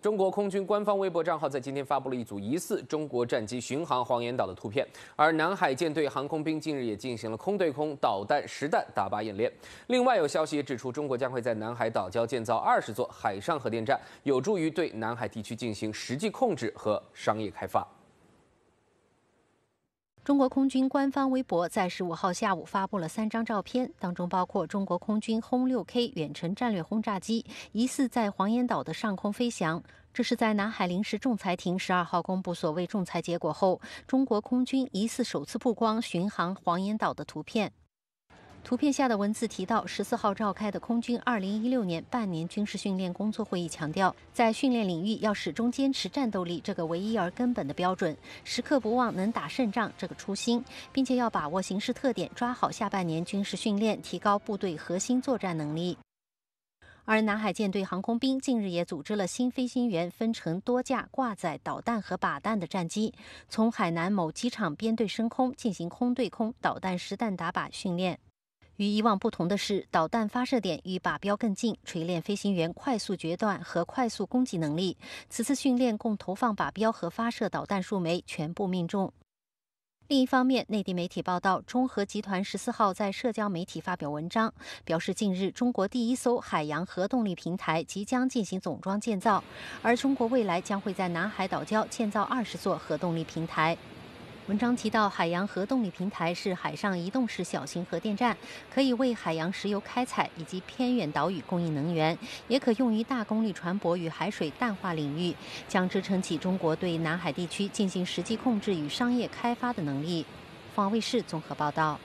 中国空军官方微博账号在今天发布了一组疑似中国战机巡航黄岩岛的图片，而南海舰队航空兵近日也进行了空对空导弹实弹打靶演练。另外，有消息也指出，中国将会在南海岛礁建造二十座海上核电站，有助于对南海地区进行实际控制和商业开发。中国空军官方微博在十五号下午发布了三张照片，当中包括中国空军轰六 K 远程战略轰炸机疑似在黄岩岛的上空飞翔。这是在南海临时仲裁庭十二号公布所谓仲裁结果后，中国空军疑似首次曝光巡航黄岩岛的图片。图片下的文字提到，十四号召开的空军二零一六年半年军事训练工作会议强调，在训练领域要始终坚持战斗力这个唯一而根本的标准，时刻不忘能打胜仗这个初心，并且要把握形势特点，抓好下半年军事训练，提高部队核心作战能力。而南海舰队航空兵近日也组织了新飞行员，分成多架挂载导弹和靶弹的战机，从海南某机场编队升空，进行空对空导弹实弹打靶训练。与以往不同的是，导弹发射点与靶标更近，锤炼飞行员快速决断和快速攻击能力。此次训练共投放靶标和发射导弹数枚，全部命中。另一方面，内地媒体报道，中核集团十四号在社交媒体发表文章，表示近日中国第一艘海洋核动力平台即将进行总装建造，而中国未来将会在南海岛礁建造二十座核动力平台。文章提到，海洋核动力平台是海上移动式小型核电站，可以为海洋石油开采以及偏远岛屿供应能源，也可用于大功率船舶与海水淡化领域，将支撑起中国对南海地区进行实际控制与商业开发的能力。方卫视综合报道。